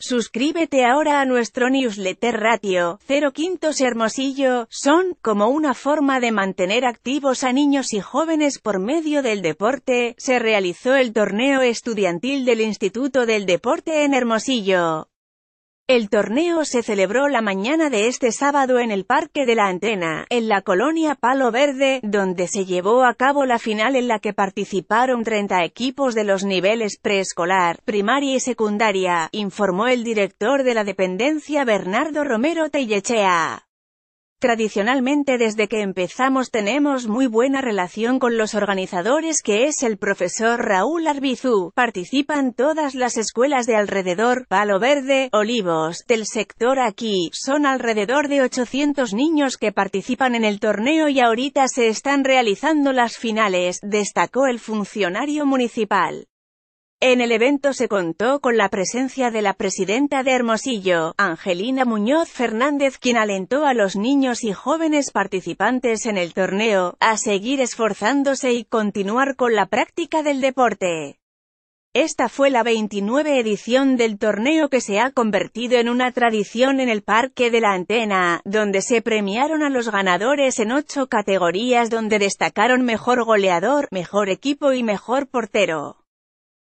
Suscríbete ahora a nuestro newsletter Ratio Cero Quintos Hermosillo, son, como una forma de mantener activos a niños y jóvenes por medio del deporte, se realizó el torneo estudiantil del Instituto del Deporte en Hermosillo. El torneo se celebró la mañana de este sábado en el Parque de la Antena, en la colonia Palo Verde, donde se llevó a cabo la final en la que participaron 30 equipos de los niveles preescolar, primaria y secundaria, informó el director de la dependencia Bernardo Romero Tellechea. Tradicionalmente desde que empezamos tenemos muy buena relación con los organizadores que es el profesor Raúl Arbizú. Participan todas las escuelas de alrededor, Palo Verde, Olivos, del sector aquí. Son alrededor de 800 niños que participan en el torneo y ahorita se están realizando las finales, destacó el funcionario municipal. En el evento se contó con la presencia de la presidenta de Hermosillo, Angelina Muñoz Fernández, quien alentó a los niños y jóvenes participantes en el torneo, a seguir esforzándose y continuar con la práctica del deporte. Esta fue la 29 edición del torneo que se ha convertido en una tradición en el Parque de la Antena, donde se premiaron a los ganadores en ocho categorías donde destacaron mejor goleador, mejor equipo y mejor portero.